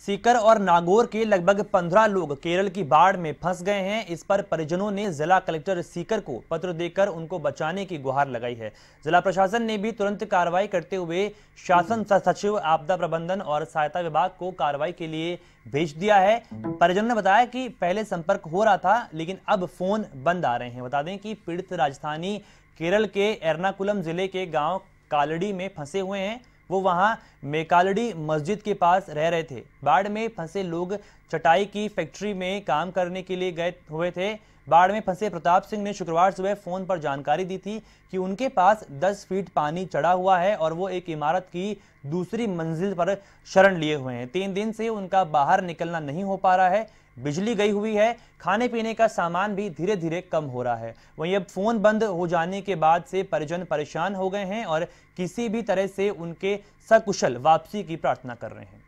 सीकर और नागौर के लगभग पंद्रह लोग केरल की बाढ़ में फंस गए हैं इस पर परिजनों ने जिला कलेक्टर सीकर को पत्र देकर उनको बचाने की गुहार लगाई है जिला प्रशासन ने भी तुरंत कार्रवाई करते हुए शासन सचिव आपदा प्रबंधन और सहायता विभाग को कार्रवाई के लिए भेज दिया है परिजनों ने बताया कि पहले संपर्क हो रहा था लेकिन अब फोन बंद आ रहे हैं बता दें कि पीड़ित राजधानी केरल के एर्नाकुलम जिले के गाँव कालड़ी में फंसे हुए हैं वो वहाँ मेकालडी मस्जिद के पास रह रहे थे बाढ़ में फंसे लोग चटाई की फैक्ट्री में काम करने के लिए गए हुए थे बाढ़ में फंसे प्रताप सिंह ने शुक्रवार सुबह फोन पर जानकारी दी थी कि उनके पास 10 फीट पानी चढ़ा हुआ है और वो एक इमारत की दूसरी मंजिल पर शरण लिए हुए हैं तीन दिन से उनका बाहर निकलना नहीं हो पा रहा है बिजली गई हुई है खाने पीने का सामान भी धीरे धीरे कम हो रहा है वहीं अब फोन बंद हो जाने के बाद से परिजन परेशान हो गए हैं और किसी भी तरह से उनके सकुशल वापसी की प्रार्थना कर रहे हैं